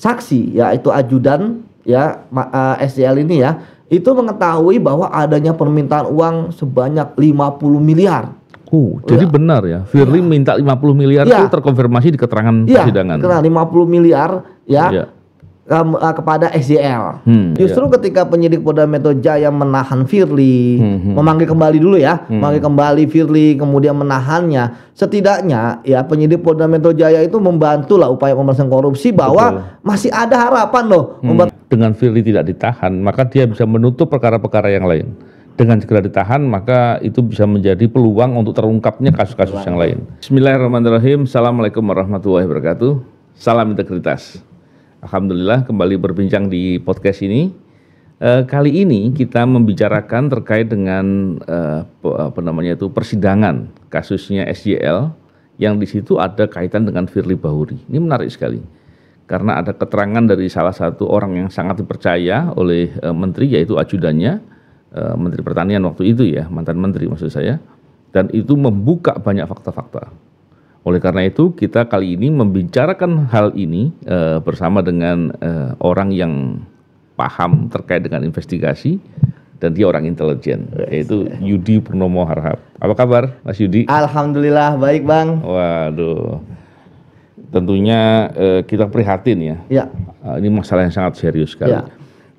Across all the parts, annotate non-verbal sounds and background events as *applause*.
saksi yaitu ajudan ya eh, SCL ini ya itu mengetahui bahwa adanya permintaan uang sebanyak 50 miliar. Oh, jadi ya. benar ya. Firly ya. minta 50 miliar ya. itu terkonfirmasi di keterangan ya, persidangan. Karena 50 miliar ya, ya um, uh, kepada SJL. Hmm, Justru iya. ketika penyidik Polda Metro Jaya menahan Firly, hmm, hmm, hmm. memanggil kembali dulu ya, hmm. memanggil kembali Firly, kemudian menahannya. Setidaknya ya penyidik Polda Metro Jaya itu membantu lah upaya pemerintahan korupsi bahwa Betul. masih ada harapan loh. Hmm. Dengan Firly tidak ditahan, maka dia bisa menutup perkara-perkara yang lain. Dengan segera ditahan, maka itu bisa menjadi peluang untuk terungkapnya kasus-kasus yang lain. Bismillahirrahmanirrahim. Assalamualaikum warahmatullahi wabarakatuh. Salam integritas. Alhamdulillah kembali berbincang di podcast ini. E, kali ini kita membicarakan terkait dengan e, apa namanya itu persidangan kasusnya SJL yang di situ ada kaitan dengan Firly Bahuri. Ini menarik sekali karena ada keterangan dari salah satu orang yang sangat dipercaya oleh e, menteri yaitu ajudannya e, Menteri Pertanian waktu itu ya mantan menteri maksud saya dan itu membuka banyak fakta-fakta oleh karena itu, kita kali ini membicarakan hal ini uh, bersama dengan uh, orang yang paham terkait dengan investigasi dan dia orang intelijen, yaitu Yudi Purnomo Harhab. Apa kabar, Mas Yudi? Alhamdulillah baik, Bang. Waduh. Tentunya uh, kita prihatin ya. Ya. Ini masalah yang sangat serius sekali. Ya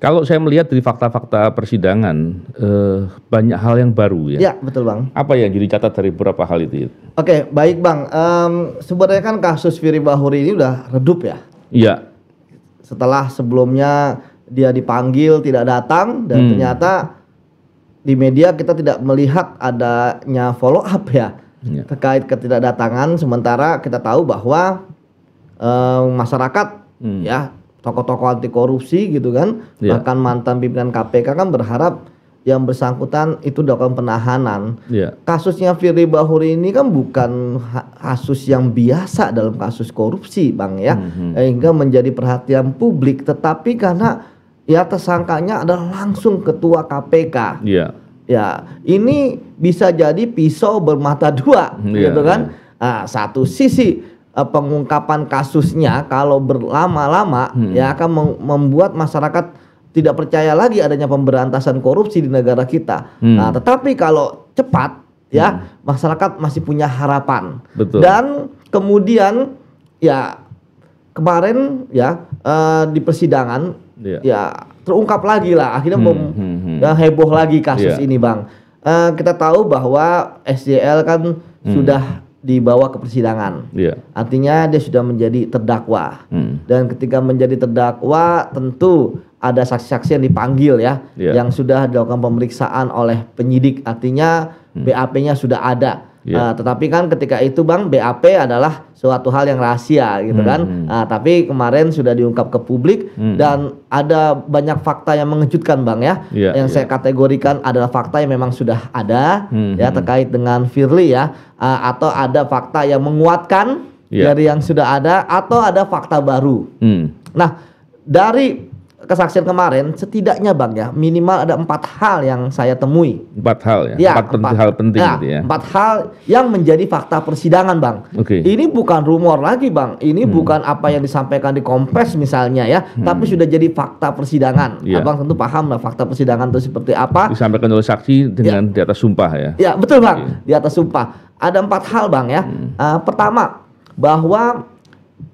kalau saya melihat dari fakta-fakta persidangan, eh, banyak hal yang baru ya. Ya, betul Bang. Apa yang jadi catat dari beberapa hal itu? Oke, baik Bang. Um, sebenarnya kan kasus Firly Bahuri ini udah redup ya? Iya. Setelah sebelumnya dia dipanggil tidak datang dan hmm. ternyata di media kita tidak melihat adanya follow up ya, ya. terkait ketidakdatangan sementara kita tahu bahwa um, masyarakat hmm. ya tokoh-tokoh anti korupsi gitu kan yeah. bahkan mantan pimpinan KPK kan berharap yang bersangkutan itu dalam penahanan yeah. kasusnya Firly Bahuri ini kan bukan kasus yang biasa dalam kasus korupsi bang ya mm-hmm. hingga menjadi perhatian publik tetapi karena ya tersangkanya adalah langsung ketua KPK yeah. ya ini bisa jadi pisau bermata dua yeah. gitu kan yeah. nah, satu sisi uh, pengungkapan kasusnya kalau berlama-lama hmm. ya akan membuat masyarakat tidak percaya lagi adanya pemberantasan korupsi di negara kita. Hmm. Nah, tetapi kalau cepat ya hmm. masyarakat masih punya harapan. Betul. Dan kemudian ya kemarin ya uh, di persidangan yeah. ya terungkap lagi lah akhirnya hmm, hmm, hmm. Ya, heboh lagi kasus yeah. ini, Bang. Uh, kita tahu bahwa SJL kan hmm. sudah dibawa ke persidangan. Yeah. Artinya dia sudah menjadi terdakwa. Hmm. Dan ketika menjadi terdakwa tentu ada saksi-saksi yang dipanggil ya yeah. yang sudah dilakukan pemeriksaan oleh penyidik. Artinya hmm. BAP-nya sudah ada. Yeah. Iya. Uh, tetapi kan ketika itu Bang BAP adalah suatu hal yang rahasia gitu kan? hmm. kan. Nah, tapi kemarin sudah diungkap ke publik hmm. dan ada banyak fakta yang mengejutkan Bang ya. Yeah, yang yeah. saya kategorikan adalah fakta yang memang sudah ada hmm. ya hmm. terkait dengan Firly ya ah, atau ada fakta yang menguatkan yeah. dari yang sudah ada atau ada fakta baru. Hmm. Nah, dari kesaksian kemarin setidaknya bang ya minimal ada empat hal yang saya temui empat hal ya, ya empat, empat hal penting ya, gitu ya empat hal yang menjadi fakta persidangan bang okay. ini bukan rumor lagi bang ini hmm. bukan apa yang disampaikan di kompes misalnya ya hmm. tapi sudah jadi fakta persidangan ya. abang tentu paham lah fakta persidangan itu seperti apa disampaikan oleh saksi dengan ya. di atas sumpah ya ya betul bang okay. Iya. di atas sumpah ada empat hal bang ya hmm. uh, pertama bahwa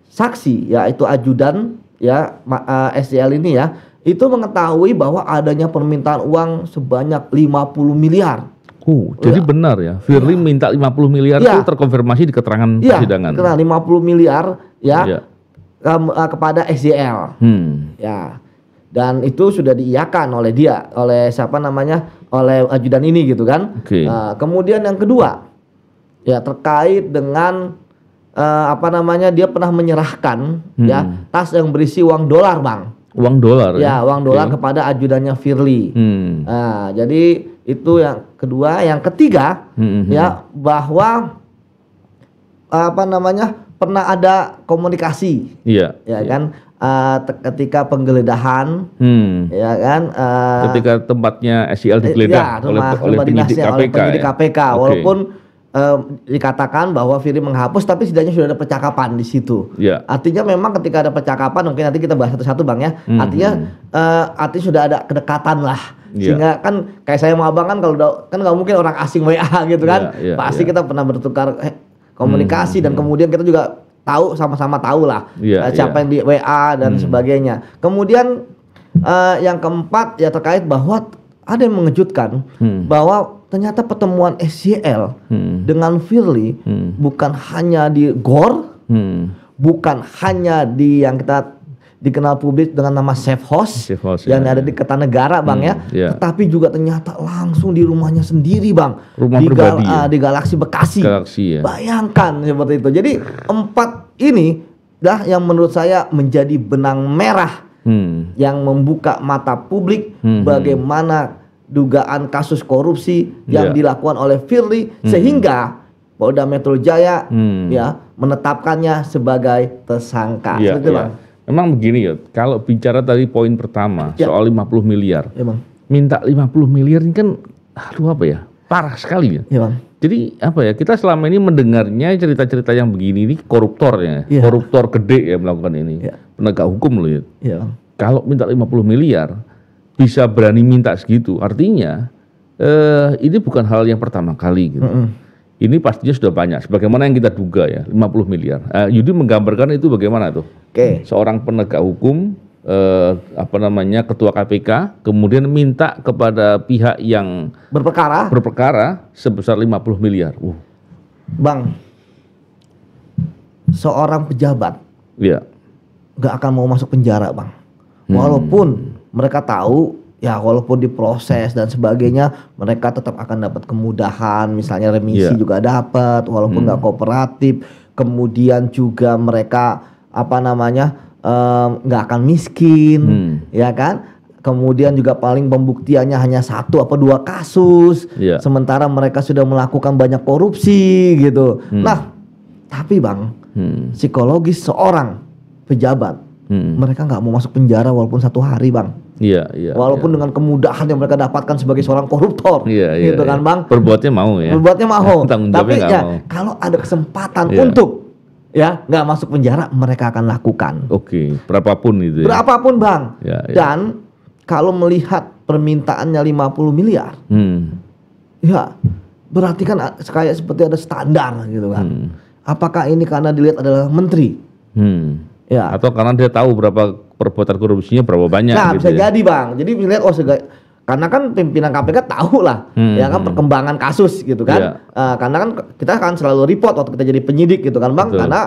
saksi yaitu ajudan ya eh, SCL ini ya itu mengetahui bahwa adanya permintaan uang sebanyak 50 miliar. Oh, ya. jadi benar ya. Firly ya. minta 50 miliar ya. itu terkonfirmasi di keterangan ya, persidangan. Iya, 50 miliar ya, ya. Ke, uh, eh, kepada SCL. Hmm. Ya. Dan itu sudah diiyakan oleh dia, oleh siapa namanya? oleh ajudan ini gitu kan. Okay. Uh, eh, kemudian yang kedua ya terkait dengan uh, apa namanya dia pernah menyerahkan ya, hmm. ya tas yang berisi uang dolar bang uang dolar ya, ya uang dolar okay. kepada ajudannya Firly hmm. nah, jadi itu yang kedua yang ketiga hmm, hmm ya hmm. bahwa apa namanya pernah ada komunikasi iya ya iya. kan uh, ketika penggeledahan, hmm. ya kan? Uh, ketika tempatnya SIL digeledah ya, oleh, oleh penyidik KPK, oleh penyidik KPK ya? walaupun okay eh, dikatakan bahwa Firly menghapus tapi setidaknya sudah ada percakapan di situ. Yeah. Artinya memang ketika ada percakapan mungkin nanti kita bahas satu-satu Bang ya. hmm Artinya hmm, hmm. eh, artinya sudah ada kedekatan lah. Yeah. Sehingga kan kayak saya sama Abang kan kalau kan nggak mungkin orang asing WA *laughs* gitu kan. Yeah, yeah, Pasti yeah. kita pernah bertukar eh, komunikasi mm-hmm. dan hmm. kemudian kita juga tahu sama-sama tahu lah yeah, ya, siapa yeah. yang di WA dan mm sebagainya. Kemudian eh, yang keempat ya terkait bahwa ada yang mengejutkan hmm. bahwa ternyata pertemuan SCL hmm. dengan Firly hmm. bukan hanya di GOR, hmm. bukan hanya di yang kita dikenal publik dengan nama Safe House, Safe House yang ya. ada di Kertanegara, Bang ya. hmm, ya. Yeah. Tetapi juga ternyata langsung di rumahnya sendiri, Bang. Rumah di Gal, ya? Ah, di Galaksi Bekasi. Galaxy, ya. Bayangkan seperti itu. Jadi empat ini dah yang menurut saya menjadi benang merah hmm. yang membuka mata publik hmm. hmm. bagaimana dugaan kasus korupsi hmm. yang yeah. dilakukan oleh Firly hmm. sehingga Polda Metro Jaya hmm. ya menetapkannya sebagai tersangka. Yeah, iya, iya. Seperti kan? yeah. Emang begini ya, kalau bicara tadi poin pertama ya. soal 50 miliar. Ya, bang. Minta 50 miliar ini kan aduh apa ya? Parah sekali ya. ya Jadi apa ya kita selama ini mendengarnya cerita-cerita yang begini ini koruptor ya, iya. koruptor gede ya melakukan ini. Ya. Penegak hukum loh ya. ya Kalau minta 50 miliar, bisa berani minta segitu artinya eh, ini bukan hal yang pertama kali gitu. Mm -hmm. Ini pastinya sudah banyak. Sebagaimana yang kita duga ya, 50 miliar. Eh, Yudi menggambarkan itu bagaimana tuh? Oke. Okay. Seorang penegak hukum eh, apa namanya ketua KPK kemudian minta kepada pihak yang berperkara berperkara sebesar 50 miliar. Uh. Bang, seorang pejabat, ya, yeah. nggak akan mau masuk penjara, bang. Hmm. Walaupun hmm mereka tahu ya walaupun diproses dan sebagainya mereka tetap akan dapat kemudahan misalnya remisi yeah. juga dapat walaupun nggak hmm. kooperatif kemudian juga mereka apa namanya nggak um, akan miskin hmm. ya kan kemudian juga paling pembuktiannya hanya satu apa dua kasus yeah. sementara mereka sudah melakukan banyak korupsi gitu hmm. nah tapi bang hmm. psikologis seorang pejabat Hmm. Mereka nggak mau masuk penjara walaupun satu hari, bang. Iya, iya. Walaupun yeah. dengan kemudahan yang mereka dapatkan sebagai seorang koruptor, iya, iya, gitu kan, iya. bang. Perbuatnya mau ya. Perbuatnya mau. *laughs* Tapi ya, mau. kalau ada kesempatan yeah. untuk ya nggak masuk penjara, mereka akan lakukan. Oke, okay. berapapun itu. Ya. Berapapun, bang. Yeah, yeah. Dan kalau melihat permintaannya 50 miliar, hmm. ya berarti kan ah, kayak seperti ada standar gitu kan. Hmm. Apakah ini karena dilihat adalah menteri? Hmm Ya. Atau karena dia tahu berapa perbuatan korupsinya berapa banyak. Nah, bisa ya. jadi bang. Jadi misalnya oh sega, karena kan pimpinan KPK tahu lah, hmm. ya kan hmm. perkembangan kasus gitu kan. Ya. Uh, karena kan kita kan selalu report waktu kita jadi penyidik gitu kan bang. Betul. Karena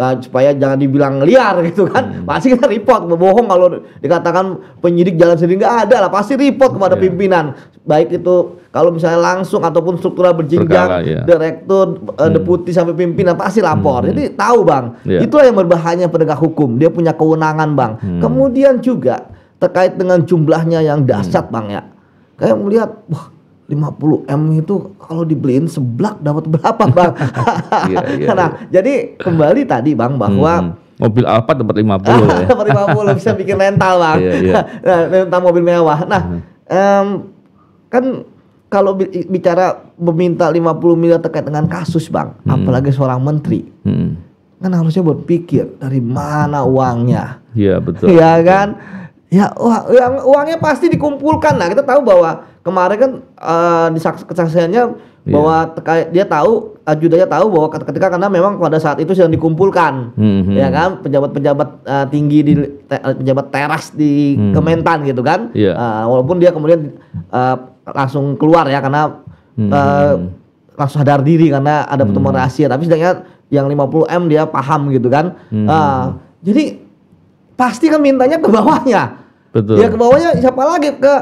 uh, supaya jangan dibilang liar gitu kan. Hmm. Pasti kita report bohong kalau dikatakan penyidik jalan sendiri nggak ada lah. Pasti report kepada yeah. pimpinan baik itu kalau misalnya langsung ataupun struktural berjenjang ya. direktur eh, hmm. deputi sampai pimpinan pasti lapor hmm. jadi tahu bang yeah. itulah yang berbahaya penegak hukum dia punya kewenangan bang hmm. kemudian juga terkait dengan jumlahnya yang dahsyat hmm. bang ya kayak melihat wah 50 m itu kalau dibeliin seblak dapat berapa bang? *laughs* yeah, yeah, nah yeah. jadi kembali tadi bang bahwa hmm. Mobil apa dapat 50 *laughs* ya. Dapat 50 bisa bikin rental, Bang. *laughs* Iya, iya. nah, mobil mewah. Nah, hmm. um, kan kalau bicara meminta 50 miliar terkait dengan kasus bang, hmm. apalagi seorang menteri, hmm. kan harusnya berpikir dari mana uangnya. Iya betul. Iya kan. Ya uang, uangnya pasti dikumpulkan lah. Kita tahu bahwa kemarin kan uh, eh, di kesaksiannya iya. bahwa yeah. terkait dia tahu Ajudanya tahu bahwa ketika karena memang pada saat itu sedang dikumpulkan, hmm, hmm. ya kan, pejabat-pejabat uh, tinggi di te, eh, pejabat teras di hmm. Kementan gitu kan, yeah. Iya. uh, walaupun dia kemudian uh, langsung keluar ya karena hmm. uh, langsung sadar diri karena ada pertemuan hmm. rahasia, tapi sedangnya yang 50 m dia paham gitu kan, hmm. uh, jadi pasti kan mintanya ke bawahnya, Betul. ya ke bawahnya siapa lagi ke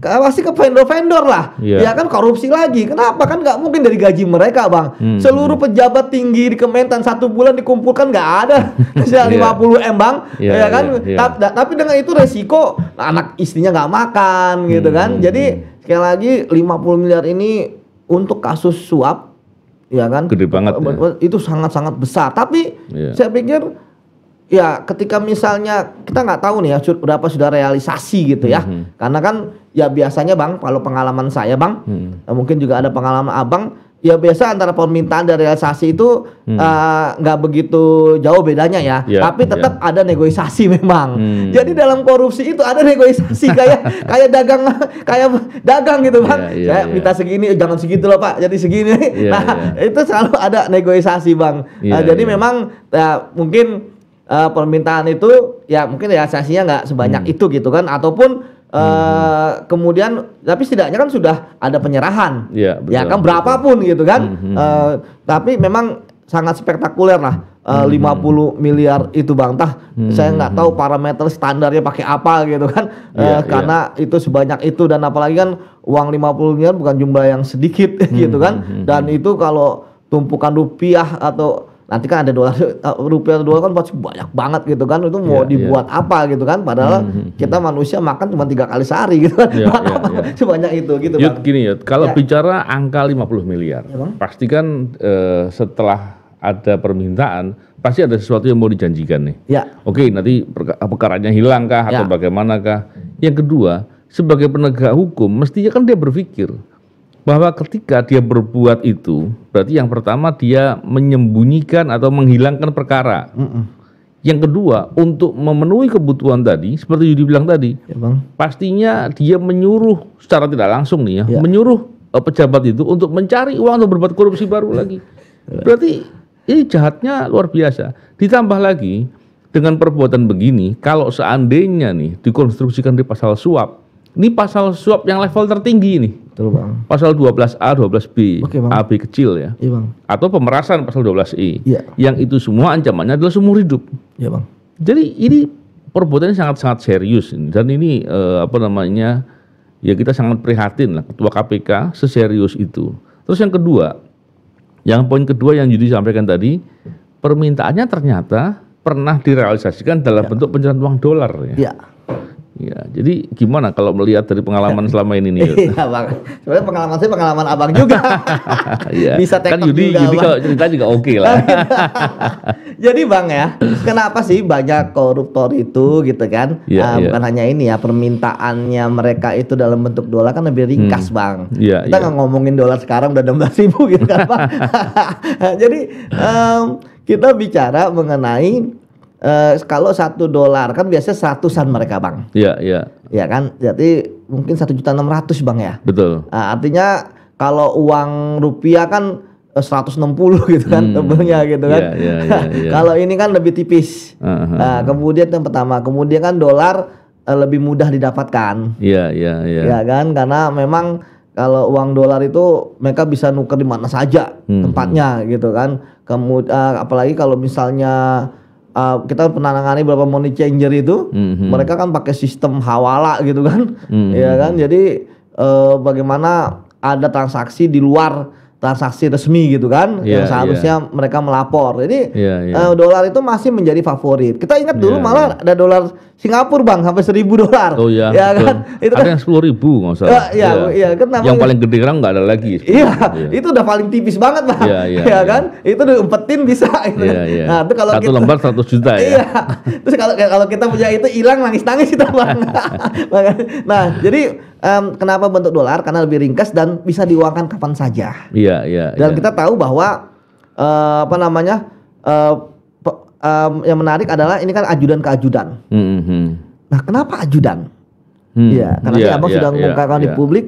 pasti ke vendor-vendor lah, yeah. ya kan korupsi lagi. Kenapa kan nggak mungkin dari gaji mereka bang. Hmm. Seluruh pejabat tinggi di Kementan satu bulan dikumpulkan nggak ada bisa *laughs* 50 iya. puluh m bang, yeah, ya kan. Yeah, yeah. tapi dengan itu resiko anak istrinya nggak makan gitu hmm. kan. Jadi sekali lagi 50 miliar ini untuk kasus suap, ya kan. Gede banget. Ya. Itu sangat-sangat besar. Tapi yeah. saya pikir ya ketika misalnya kita nggak tahu nih ya berapa sudah realisasi gitu ya mm -hmm. karena kan ya biasanya bang kalau pengalaman saya bang hmm. Eh, mungkin juga ada pengalaman abang ya biasa antara permintaan dan realisasi itu hmm. Eh, nggak hmm. uh, begitu jauh bedanya ya yeah, tapi ya. tetap yeah. ada negosiasi *laughs* memang hmm. jadi dalam korupsi itu ada negosiasi *laughs* kayak kayak dagang kayak dagang gitu bang yeah, yeah, saya yeah. minta segini eh, jangan segitu loh pak jadi segini yeah, *laughs* nah yeah. itu selalu ada negosiasi bang yeah, ya, uh, jadi yeah. memang ya, mungkin uh, permintaan itu ya mungkin realisasinya nggak sebanyak hmm. itu gitu kan ataupun Uh, kemudian tapi setidaknya kan sudah ada penyerahan, iya, ya, betul, ya kan betul. berapapun gitu kan. hmm Uh, tapi memang sangat spektakuler lah eh, hmm, lima puluh hmm miliar itu bang tah. hmm Saya nggak tahu parameter standarnya pakai apa gitu kan, yeah, iya, uh, iya. karena ya. itu sebanyak itu dan apalagi kan uang 50 miliar bukan jumlah yang sedikit *laughs* hmm gitu kan. Dan itu kalau tumpukan rupiah atau nanti kan ada dolar *laughs* eh, rupiah dolar kan pasti banyak banget gitu kan itu mau yeah, iya. dibuat yeah. apa gitu kan padahal mm-hmm. kita manusia makan cuma tiga kali sehari gitu kan yeah, yeah, yeah. sebanyak itu gitu kan. Yud, bang. gini Yud, kalau yeah. bicara angka 50 miliar yeah, bang? pastikan uh, eh, setelah ada permintaan pasti ada sesuatu yang mau dijanjikan nih ya. oke nanti perkaranya hilang kah atau ya. bagaimanakah yang kedua sebagai penegak hukum mestinya kan dia berpikir bahwa ketika dia berbuat itu, berarti yang pertama dia menyembunyikan atau menghilangkan perkara. Mm -mm. Yang kedua, untuk memenuhi kebutuhan tadi, seperti Yudi bilang tadi, ya bang. pastinya dia menyuruh secara tidak langsung nih ya, ya. menyuruh uh, pejabat itu untuk mencari uang untuk berbuat korupsi baru ya. lagi. Ya. Berarti ini jahatnya luar biasa. Ditambah lagi dengan perbuatan begini, kalau seandainya nih dikonstruksikan di pasal suap, ini pasal suap yang level tertinggi nih. Betul, Bang. Pasal 12A, 12B, okay, AB kecil ya. Iya, Bang. Atau pemerasan pasal 12I. Iya. Yang itu semua ancamannya adalah seumur hidup. Iya, Bang. Jadi ini perbuatannya sangat-sangat serius dan ini eh, apa namanya? Ya kita sangat prihatin lah ketua KPK seserius itu. Terus yang kedua, yang poin kedua yang judi sampaikan tadi, permintaannya ternyata pernah direalisasikan dalam ya. bentuk penyerahan uang dolar ya. Iya. Ya, jadi gimana kalau melihat dari pengalaman *laughs* selama ini nih? Iya, Bang. Sebenarnya pengalaman saya pengalaman Abang juga. *laughs* Iya. Bisa kan Yudi, juga, Yudi kalau cerita juga oke okay lah. *laughs* jadi Bang ya, kenapa sih banyak koruptor itu gitu kan? Ya, uh, ya. hanya ini ya, permintaannya mereka itu dalam bentuk dolar kan lebih ringkas, hmm. Bang. Ya, Kita iya. nggak ya. ngomongin dolar sekarang udah 16 ribu gitu kan, Bang. jadi um, kita bicara mengenai uh, kalau satu dolar kan biasanya seratusan mereka bang. Iya iya. Iya kan, jadi mungkin satu juta enam ratus bang ya. Betul. Uh, artinya kalau uang rupiah kan eh, seratus enam puluh gitu kan hmm. tebelnya gitu kan. Yeah, yeah, yeah, yeah. kalau ini kan lebih tipis. Uh -huh. uh, nah, kemudian yang pertama, kemudian kan dolar uh, lebih mudah didapatkan. Iya, yeah, iya, iya. Ya kan karena memang kalau uang dolar itu mereka bisa nuker di mana saja hmm. hmm. tempatnya gitu kan. Kemudian uh, apalagi kalau misalnya uh, kita pernah nangani beberapa money changer itu, mm-hmm. mereka kan pakai sistem hawala gitu kan, mm-hmm. ya kan. Jadi uh, bagaimana ada transaksi di luar transaksi resmi gitu kan, yeah, yang seharusnya yeah. mereka melapor. Jadi yeah, yeah. Uh, dolar itu masih menjadi favorit. Kita ingat dulu yeah, malah iya. ada dolar Singapura bang sampai seribu dolar. Oh iya. Ya kan? Itu ada kan yang sepuluh ribu nggak usah. Ya, ya, ya. kan yang paling gede kan nggak ada lagi. Iya, ya. itu udah paling tipis banget bang. Iya, iya, ya, iya. kan? Itu diumpetin bisa. Gitu. Iya, iya. Nah itu kalau satu kita, lembar seratus juta ya. Iya. Terus kalau kalau kita punya itu hilang nangis nangis kita bang. *laughs* nah jadi um, kenapa bentuk dolar? Karena lebih ringkas dan bisa diuangkan kapan saja. Iya, iya. Dan iya. kita tahu bahwa uh, apa namanya? Uh, um, yang menarik adalah ini kan ajudan ke ajudan. Mm-hmm. Nah, kenapa ajudan? Hmm. Ya, karena yeah, abang yeah, sudah iya, mengungkapkan yeah, yeah. di iya. publik,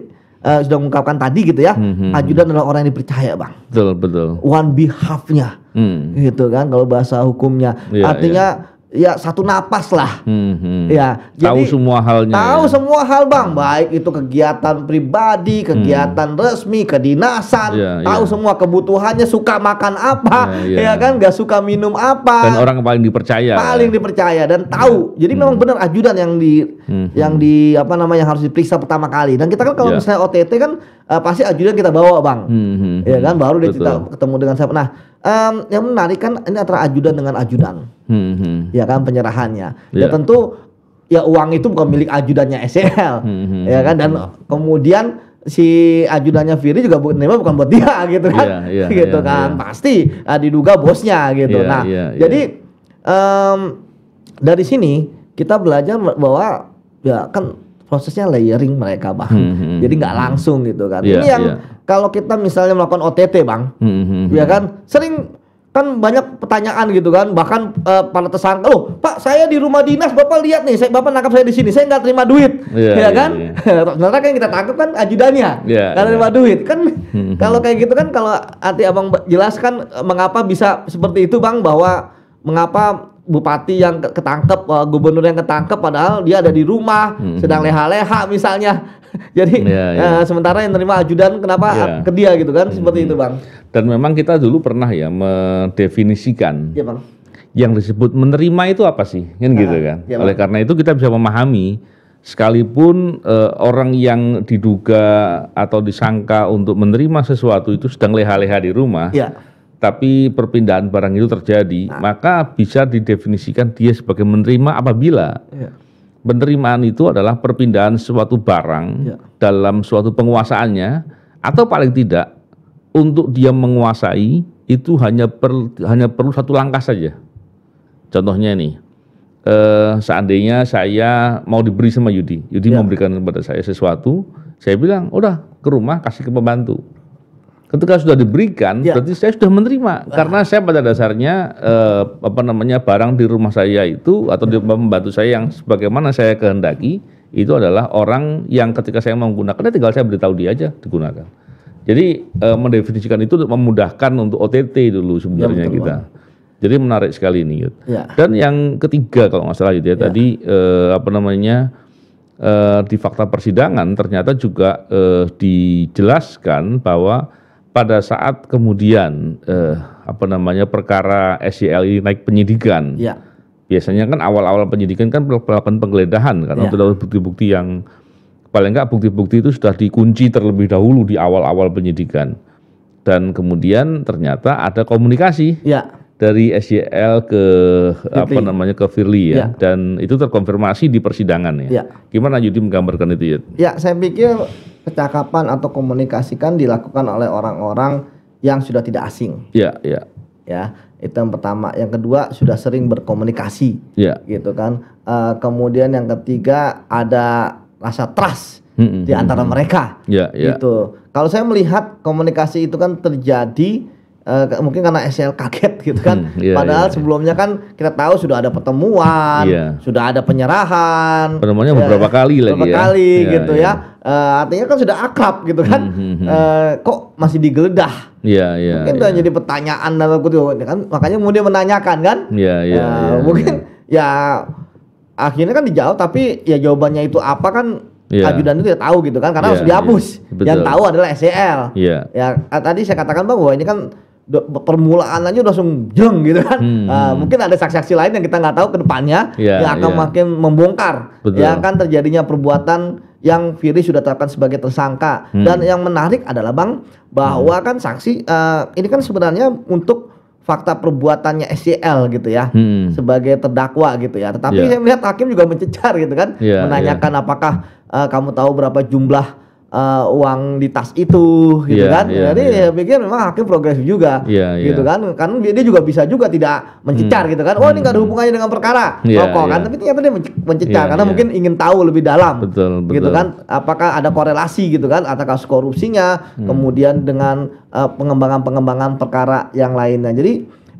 uh, sudah mengungkapkan tadi gitu ya, mm-hmm. ajudan adalah orang yang dipercaya, bang. Betul betul. One behalfnya, mm. gitu kan, kalau bahasa hukumnya. Yeah, Artinya yeah ya satu napas lah. Hmm, hmm. Ya, tahu semua halnya. Tahu ya. semua hal bang, hmm. baik itu kegiatan pribadi, hmm. kegiatan hmm. resmi, kedinasan, ya, ya. tahu ya. semua kebutuhannya, suka makan apa, ya, ya. ya kan, Gak suka minum apa. Dan orang paling dipercaya. Paling ya. dipercaya dan tahu. Hmm. Jadi memang benar ajudan yang di hmm. yang di apa namanya harus diperiksa pertama kali. Dan kita kan kalau ya. misalnya OTT kan uh, pasti ajudan kita bawa bang, hmm, hmm, ya kan, baru dia kita ketemu dengan siapa. Nah um, yang menarik kan ini antara ajudan dengan ajudan, hmm, hmm. ya kan penyerahannya. Yeah. tentu ya uang itu bukan milik ajudannya SEL, hmm, hmm, ya hmm, kan dan hmm. kemudian si ajudannya Firly juga bu nema bukan buat dia *laughs* gitu kan, yeah, yeah, gitu yeah, kan yeah. pasti uh, diduga bosnya gitu. Yeah, nah yeah, yeah. jadi um, dari sini kita belajar bahwa ya kan prosesnya layering mereka bang, hmm, hmm, hmm jadi hmm, nggak hmm. langsung gitu kan. Yeah, ini yang yeah. kalau kita misalnya melakukan OTT bang, hmm, hmm, ya kan sering kan banyak pertanyaan gitu kan, bahkan uh, para tersangka, loh pak saya di rumah dinas bapak lihat nih, saya, bapak nangkap saya di sini, saya nggak terima duit, yeah, ya yeah, kan? Yeah. ternyata *laughs* kan kita tangkap kan ajudannya, yeah, nggak iya. terima duit kan? kalau kayak gitu kan kalau hati abang jelaskan eh, mengapa bisa seperti itu bang bahwa mengapa bupati yang ketangkep, uh, gubernur yang ketangkep, padahal dia ada di rumah hmm. sedang leha-leha misalnya. *laughs* Jadi yeah, yeah. Uh, sementara yang terima ajudan kenapa yeah. ke dia gitu kan hmm. seperti itu bang. Dan memang kita dulu pernah ya mendefinisikan. Yeah, bang. Yang disebut menerima itu apa sih? Kan nah, gitu kan. Ya, Oleh karena itu kita bisa memahami sekalipun uh, orang yang diduga atau disangka untuk menerima sesuatu itu sedang leha-leha di rumah. Yeah tapi perpindahan barang itu terjadi, nah. maka bisa didefinisikan dia sebagai menerima apabila ya. penerimaan itu adalah perpindahan suatu barang ya. dalam suatu penguasaannya atau paling tidak untuk dia menguasai itu hanya per, hanya perlu satu langkah saja. Contohnya nih, eh, seandainya saya mau diberi sama Yudi, Yudi ya. memberikan kepada saya sesuatu, saya bilang, udah ke rumah kasih ke pembantu ketika sudah diberikan ya. berarti saya sudah menerima karena saya pada dasarnya eh, apa namanya barang di rumah saya itu atau di pembantu saya yang sebagaimana saya kehendaki itu adalah orang yang ketika saya menggunakannya tinggal saya beritahu dia aja digunakan. Jadi eh, mendefinisikan itu untuk memudahkan untuk OTT dulu sebenarnya ya, kita. Jadi menarik sekali ini. Ya. Dan yang ketiga kalau nggak salah gitu ya, ya. tadi eh, apa namanya eh, di fakta persidangan ternyata juga eh, dijelaskan bahwa pada saat kemudian eh, apa namanya perkara SCLI naik penyidikan. Ya. Biasanya kan awal-awal penyidikan kan melakukan penggeledahan karena ya. itu bukti-bukti yang paling enggak bukti-bukti itu sudah dikunci terlebih dahulu di awal-awal penyidikan. Dan kemudian ternyata ada komunikasi ya. dari SCL ke Firly. apa namanya ke Firly ya. ya dan itu terkonfirmasi di persidangan ya. ya. Gimana Yudi menggambarkan itu ya? Ya, saya pikir percakapan atau komunikasikan dilakukan oleh orang-orang yang sudah tidak asing. Iya, iya. Ya, itu yang pertama. Yang kedua sudah sering berkomunikasi. Iya. Gitu kan. Uh, kemudian yang ketiga ada rasa trust mm -hmm. di antara mereka. Iya, yeah, yeah. Gitu. Kalau saya melihat komunikasi itu kan terjadi Uh, mungkin karena SL kaget gitu kan. Hmm, yeah, Padahal yeah, sebelumnya yeah. kan kita tahu sudah ada pertemuan, yeah. sudah ada penyerahan. pertemuannya ya, beberapa kali lagi beberapa ya. kali yeah, gitu yeah. ya. Uh, artinya kan sudah akrab gitu kan. Hmm, hmm, uh, kok masih digeledah? Iya, iya. Mungkin mungkin iya. yeah. jadi pertanyaan dalam kutu, oh, kan makanya kemudian menanyakan kan. Iya, iya. Uh, mungkin ya akhirnya kan dijawab tapi ya jawabannya itu apa kan yeah. ajudan itu tidak tahu gitu kan karena yeah, harus dihapus. Yeah. Yang tahu adalah SEL. Yeah. Ya tadi saya katakan bahwa ini kan permulaan aja udah langsung jeng gitu kan. Hmm. Uh, mungkin ada saksi-saksi lain yang kita nggak tahu ke depannya yeah, yang akan yeah. makin membongkar Betul. ya akan terjadinya perbuatan yang Firly sudah tetapkan sebagai tersangka. Hmm. Dan yang menarik adalah Bang bahwa hmm. kan saksi uh, ini kan sebenarnya untuk fakta perbuatannya SCL gitu ya hmm. sebagai terdakwa gitu ya. Tetapi yeah. saya melihat hakim juga mencecar gitu kan, yeah, iya. menanyakan yeah. apakah uh, kamu tahu berapa jumlah uh, uang di tas itu gitu yeah, kan. Yeah, Jadi yeah. ya pikir memang hakim progresif juga yeah, iya. gitu yeah. kan. kan dia, juga bisa juga tidak mencecar hmm. gitu kan. Oh ini nggak ada hmm. hubungannya dengan perkara yeah, rokok yeah. kan. Iya. Tapi ternyata dia mencecar yeah, karena yeah. mungkin ingin tahu lebih dalam. Betul, gitu betul. Gitu kan. Apakah ada korelasi gitu kan atau kasus korupsinya hmm. kemudian dengan pengembangan eh, pengembangan-pengembangan perkara yang lainnya. Jadi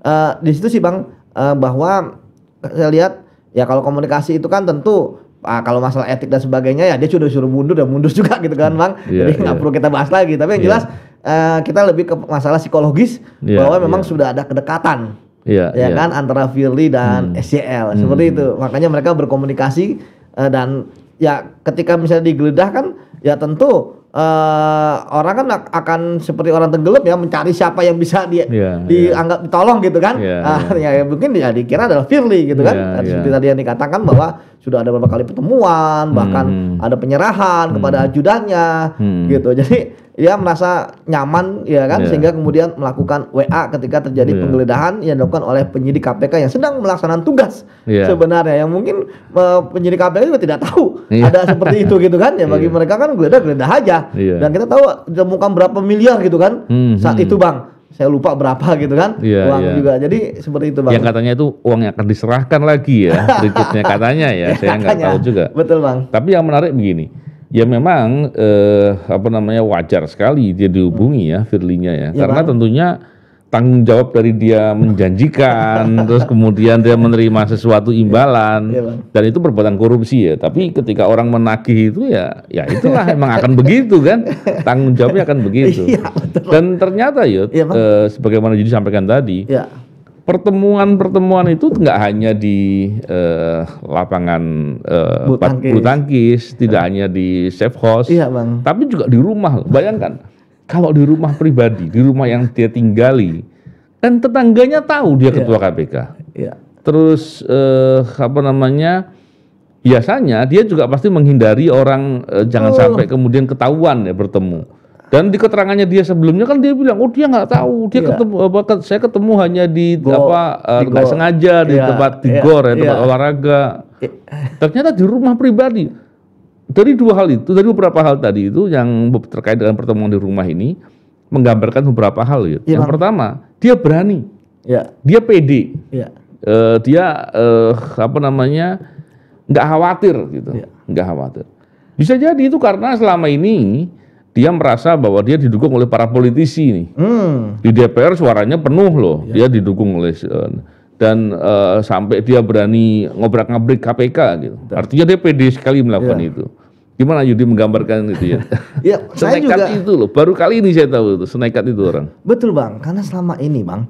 uh, di situ sih Bang uh, bahwa saya lihat ya kalau komunikasi itu kan tentu uh, kalau masalah etik dan sebagainya ya dia sudah suruh mundur dan mundur juga gitu kan bang yeah, jadi nggak yeah. perlu kita bahas lagi tapi yang yeah. jelas uh, kita lebih ke masalah psikologis yeah, bahwa iya. memang yeah. sudah ada kedekatan yeah, ya yeah. kan antara Firly dan hmm. SCL seperti hmm. itu makanya mereka berkomunikasi uh, dan ya ketika misalnya digeledah kan ya tentu uh, orang kan akan seperti orang tenggelam ya mencari siapa yang bisa di, yeah, dianggap yeah. ditolong gitu kan yeah, iya, uh, iya. yeah. ya mungkin ya dikira adalah Firly gitu kan yeah, iya. seperti yeah. tadi yang dikatakan bahwa sudah ada beberapa kali pertemuan bahkan hmm. ada penyerahan hmm. kepada ajudannya hmm. gitu jadi ya merasa nyaman ya kan yeah. sehingga kemudian melakukan WA ketika terjadi yeah. penggeledahan yang dilakukan oleh penyidik KPK yang sedang melaksanakan tugas yeah. sebenarnya yang mungkin uh, penyidik KPK juga tidak tahu yeah. ada seperti itu gitu kan ya bagi yeah. mereka kan geledah geledah aja yeah. dan kita tahu ditemukan berapa miliar gitu kan hmm, saat hmm. itu bang saya lupa berapa gitu kan iya, uang iya. juga jadi seperti itu bang yang katanya itu uang yang akan diserahkan lagi ya *laughs* berikutnya katanya ya, ya saya nggak tahu juga betul bang tapi yang menarik begini Ya memang eh, apa namanya wajar sekali dia dihubungi ya Firlinya ya, ya karena bang. tentunya tanggung jawab dari dia menjanjikan *laughs* terus kemudian dia menerima sesuatu imbalan ya, ya dan itu perbuatan korupsi ya tapi ketika orang menagih itu ya ya itulah *laughs* emang akan begitu kan tanggung jawabnya akan begitu ya, dan ternyata Yud, ya, iya, eh, sebagaimana jadi sampaikan tadi ya pertemuan-pertemuan itu nggak hanya di uh, lapangan uh, bulu tangkis, bulu tangkis tidak iya. hanya di safe house, iya, bang. tapi juga di rumah. Bayangkan kalau di rumah pribadi, di rumah yang dia tinggali, dan tetangganya tahu dia iya. ketua KPK. Ya. Terus uh, apa namanya? Biasanya dia juga pasti menghindari orang uh, jangan oh. sampai kemudian ketahuan ya bertemu dan di keterangannya dia sebelumnya kan dia bilang, oh dia nggak tahu, dia yeah. ketemu apa, saya ketemu hanya di Go, apa eh, nggak uh, sengaja yeah. di iya, tempat Tigor iya, yeah. ya tempat yeah. olahraga. Ternyata di rumah pribadi. Dari dua hal itu, dari beberapa hal tadi itu yang terkait dengan pertemuan di rumah ini menggambarkan beberapa hal ya. Iya, yang pertama, dia berani, yeah. dia pede, yeah. uh, dia uh, apa namanya nggak khawatir gitu, nggak yeah. khawatir. Bisa jadi itu karena selama ini dia merasa bahwa dia didukung oleh para politisi ini Hmm. Di DPR suaranya penuh loh, ya. dia didukung oleh eh, dan uh, sampai dia berani ngobrak-ngabrik KPK gitu. Betul. Artinya dia pede sekali melakukan ya. itu. Gimana Yudi menggambarkan itu ya? *laughs* ya saya senekat juga... itu loh. Baru kali ini saya tahu itu senekat itu orang. Betul bang, karena selama ini bang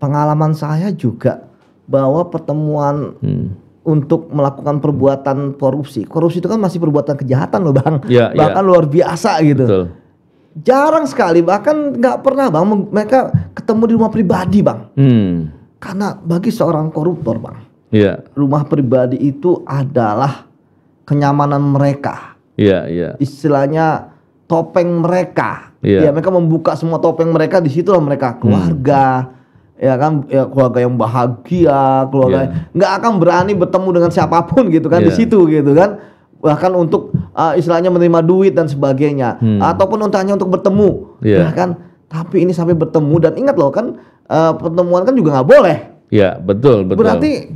pengalaman saya juga bahwa pertemuan hmm untuk melakukan perbuatan korupsi. Korupsi itu kan masih perbuatan kejahatan loh bang, ya, bahkan ya. luar biasa gitu. Betul. Jarang sekali, bahkan nggak pernah bang mereka ketemu di rumah pribadi bang. Hmm. Karena bagi seorang koruptor bang, ya. rumah pribadi itu adalah kenyamanan mereka. Iya iya. Istilahnya topeng mereka. Iya. Ya, mereka membuka semua topeng mereka di situlah mereka hmm. keluarga. Hmm ya kan ya keluarga yang bahagia keluarga iya. nggak yeah. akan berani bertemu dengan siapapun gitu kan yeah. di iya. situ gitu kan bahkan untuk uh, istilahnya menerima duit dan sebagainya hmm. ataupun untuk hanya untuk bertemu yeah. Iya. kan tapi ini sampai bertemu dan ingat loh kan uh, pertemuan kan juga nggak boleh ya yeah, betul betul berarti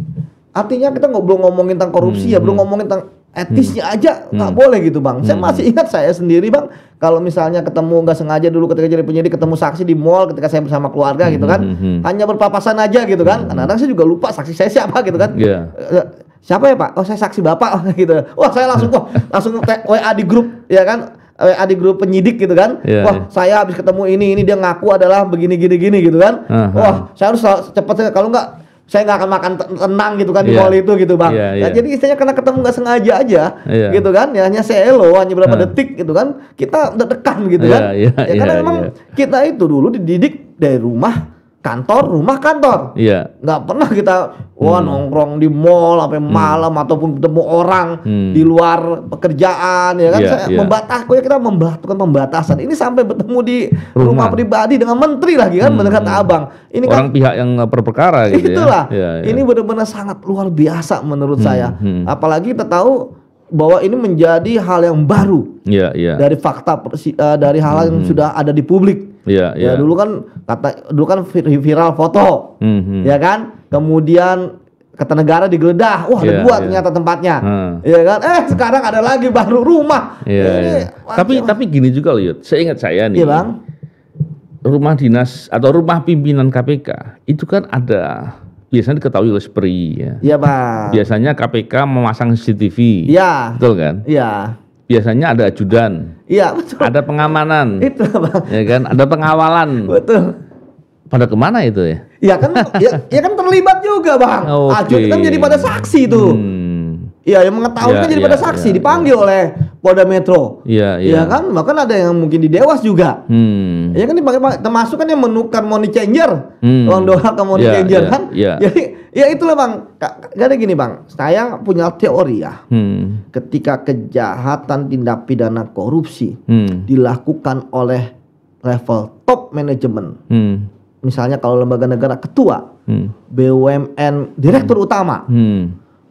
artinya kita nggak belum ngomongin tentang korupsi ya, hmm. ya belum ngomongin tentang etisnya hmm. aja nggak hmm. boleh gitu bang. Saya hmm. masih ingat saya sendiri bang, kalau misalnya ketemu nggak sengaja dulu ketika jadi penyidik ketemu saksi di mall ketika saya bersama keluarga hmm, gitu kan, hmm, hmm. hanya berpapasan aja gitu kan. Hmm. Kadang-kadang saya juga lupa saksi saya siapa gitu kan. Yeah. Iya. Siapa ya pak? Oh saya saksi bapak *laughs* gitu. Wah saya langsung kok langsung WA di grup ya kan. WA di grup penyidik gitu kan. Yeah, Wah, iya. saya habis ketemu ini ini dia ngaku adalah begini gini gini gitu kan. Uh -huh. Wah, saya harus cepat kalau nggak saya nggak akan makan tenang gitu kan yeah. di iya. mall itu gitu bang. Yeah, yeah. Nah, iya. jadi istilahnya karena ketemu nggak sengaja aja yeah. gitu kan, ya hanya selo hanya berapa uh. detik gitu kan, kita udah tekan gitu yeah, kan. Yeah, ya yeah, karena yeah, memang iya. kita itu dulu dididik dari rumah kantor rumah kantor iya yeah. nggak pernah kita wah hmm. nongkrong di mall sampai hmm. malam ataupun ketemu orang hmm. di luar pekerjaan ya kan yeah, saya yeah. Iya. ya kita membatahkan pembatasan ini sampai bertemu di rumah, rumah pribadi dengan menteri lagi kan hmm. mendekat abang ini orang kan, pihak yang perperkara eh, gitu ya. itulah ya. Yeah, yeah. ini benar-benar sangat luar biasa menurut hmm. saya hmm. apalagi kita tahu bahwa ini menjadi hal yang baru yeah, yeah. dari fakta eh, dari hal, -hal yang hmm. sudah ada di publik Iya, yeah, yeah. dulu kan kata dulu kan viral foto. Mm -hmm. Ya kan? Kemudian kata negara digeledah. Wah, ada yeah, yeah. ternyata tempatnya. Hmm. Ya kan? Eh, sekarang ada lagi baru rumah. Yeah, yeah. tapi tapi gini juga loh, saya ingat saya nih. Iya, Bang. Rumah dinas atau rumah pimpinan KPK itu kan ada biasanya diketahui oleh SPRI ya. Iya, Bang. Biasanya KPK memasang CCTV. Iya. Betul kan? Iya biasanya ada ajudan. Iya, betul. Ada pengamanan. Itu, Bang. Ya kan, ada pengawalan. Betul. Pada kemana itu ya? Ya kan, ya, ya kan terlibat juga bang. *laughs* Okay. Ajudan kan jadi pada saksi itu. Hmm. Iya, hmm. yang mengetahui ya, kan jadi ya, pada saksi, ya, dipanggil ya. oleh Polda Metro. Iya, iya. Ya kan, bahkan ada yang mungkin di Dewas juga. Hmm. Ya kan dipanggil termasuk kan yang menukar money changer, hmm. uang dolar ke money ya, changer ya, kan. Iya. Jadi Ya itulah bang. Gara-gara gini bang, saya punya teori ya. Hmm. Ketika kejahatan tindak pidana korupsi hmm. dilakukan oleh level top manajemen, hmm. misalnya kalau lembaga negara ketua, hmm. BUMN direktur hmm. utama, hmm.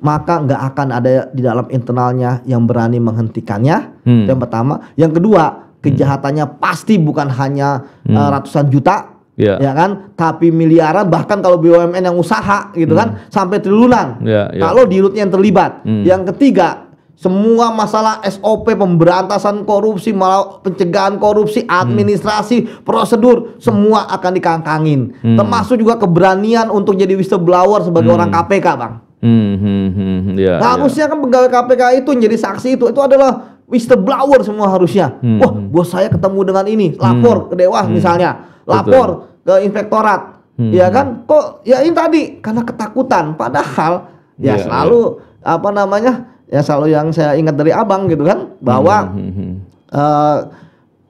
maka nggak akan ada di dalam internalnya yang berani menghentikannya. Hmm. Yang pertama, yang kedua hmm. kejahatannya hmm. pasti bukan hanya hmm. uh, ratusan juta yeah. ya kan? Tapi miliaran bahkan kalau BUMN yang usaha gitu mm. kan sampai triliunan. Yeah, yeah. Kalau dirutnya yang terlibat. Mm. Yang ketiga, semua masalah SOP pemberantasan korupsi, malah pencegahan korupsi, hmm. administrasi, mm. prosedur semua akan dikangkangin. Mm. Termasuk juga keberanian untuk jadi whistleblower sebagai mm. orang KPK, Bang. Hmm, hmm, hmm, hmm, ya, nah, ya. harusnya ya. kan pegawai KPK itu jadi saksi itu itu adalah whistleblower semua harusnya. Hmm. Wah, hmm. buat saya ketemu dengan ini, lapor hmm. ke dewas hmm. misalnya lapor ke inspektorat. Hmm. Ya kan? Kok ya ini tadi karena ketakutan padahal ya yeah, selalu yeah. apa namanya? Ya selalu yang saya ingat dari Abang gitu kan bahwa hmm. Uh,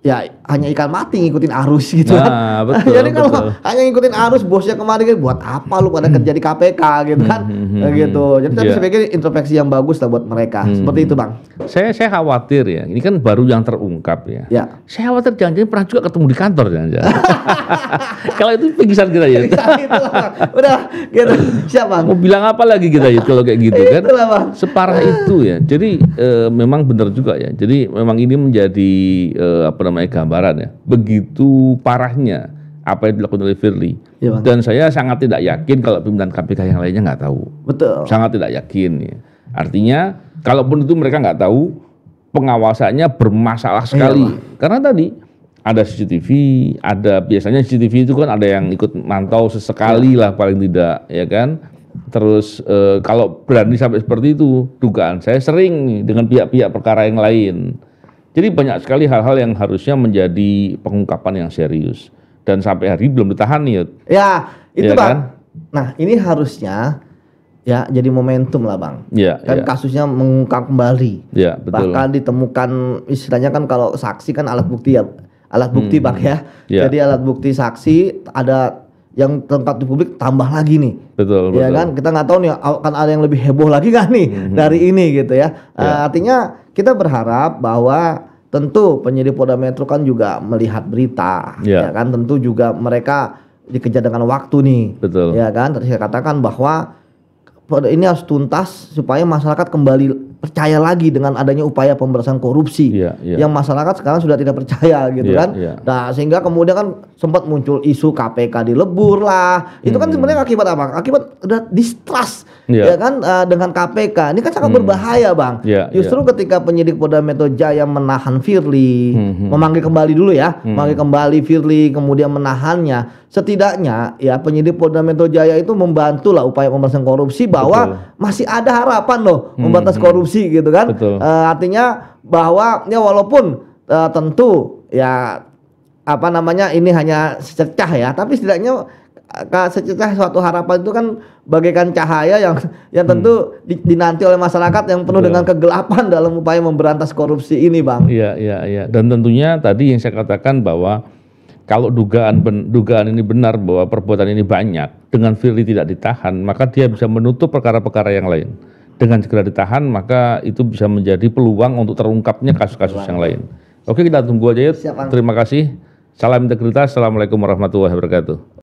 ya hanya ikan mati ngikutin arus gitu kan. Nah, *laughs* betul, Jadi kalau hanya ngikutin arus bosnya kemarin kan buat apa lu pada hmm. kerja di KPK gitu kan. Hmm, hmm, gitu. Jadi tapi yeah. saya pikir introspeksi yang bagus lah buat mereka. Seperti itu, Bang. Saya saya khawatir ya. Ini kan baru yang terungkap ya. ya. Saya khawatir jangan-jangan pernah juga ketemu di kantor jangan-jangan. Ya, *laughs* kalau itu pingsan kita ya. *laughs* Iya, itu, Udah gitu. Siap, Bang. Mau bilang apa lagi kita ya kalau kayak gitu kan. Itulah, bang. Separah itu ya. Jadi e, memang benar juga ya. Jadi memang ini menjadi e, apa namanya namanya gambaran ya. Begitu parahnya apa yang dilakukan oleh Firly. Ya, Dan saya sangat tidak yakin kalau pimpinan KPK yang lainnya nggak tahu. Betul. Sangat tidak yakin. Ya. Artinya, kalaupun itu mereka nggak tahu, pengawasannya bermasalah iya, sekali. Ya, Karena tadi ada CCTV, ada biasanya CCTV itu kan ada yang ikut mantau sesekali ya. lah paling tidak, ya kan. Terus e, kalau berani sampai seperti itu, dugaan saya sering dengan pihak-pihak perkara yang lain. Jadi banyak sekali hal-hal yang harusnya menjadi pengungkapan yang serius dan sampai hari belum nih. ya. Ya, itu ya, Bang. Kan? Nah, ini harusnya ya jadi momentum lah Bang. Ya, kan ya. kasusnya mengungkap kembali. Ya, betul. Bahkan ditemukan istilahnya kan kalau saksi kan alat bukti ya. Alat bukti hmm. Bang ya. Hmm, ya. Jadi alat bukti saksi ada yang tempat di publik tambah lagi nih. Betul, ya betul. kan? Kita nggak tahu nih akan ada yang lebih heboh lagi kan nih hmm, -hmm. dari ini gitu ya. Yeah. Uh, artinya kita berharap bahwa tentu penyidik Polda Metro kan juga melihat berita yeah. ya kan tentu juga mereka dikejar dengan waktu nih betul ya kan tadi saya katakan bahwa ini harus tuntas supaya masyarakat kembali percaya lagi dengan adanya upaya pemberantasan korupsi yeah, yeah. yang masyarakat sekarang sudah tidak percaya gitu yeah, kan. Yeah. Nah, sehingga kemudian kan sempat muncul isu KPK dilebur lah. Itu kan hmm. sebenarnya akibat apa? Akibat udah distrust yeah. ya kan uh, dengan KPK. Ini kan sangat hmm. berbahaya, Bang. Yeah, iya. Justru yeah. ketika penyidik Polda Metro Jaya menahan Firly, hmm, hmm. memanggil kembali dulu ya, hmm. memanggil kembali Firly kemudian menahannya, setidaknya ya penyidik Polda Metro Jaya itu membantulah upaya pemberantasan korupsi bahwa Betul. masih ada harapan loh hmm, membatas korupsi kondisi gitu kan. Betul. Eh, artinya bahwa ya walaupun uh, tentu ya apa namanya ini hanya secercah ya, tapi setidaknya eh, secercah suatu harapan itu kan bagaikan cahaya yang yang hmm. tentu hmm. dinanti oleh masyarakat yang penuh Betul. dengan kegelapan dalam upaya memberantas korupsi ini, Bang. Iya, iya, iya. Dan tentunya tadi yang saya katakan bahwa kalau dugaan ben, dugaan ini benar bahwa perbuatan ini banyak dengan firly tidak ditahan, maka dia bisa menutup perkara-perkara yang lain dengan segera ditahan maka itu bisa menjadi peluang untuk terungkapnya kasus-kasus yang lain. Oke kita tunggu aja ya. Terima kasih. Salam integritas. Assalamualaikum warahmatullahi wabarakatuh.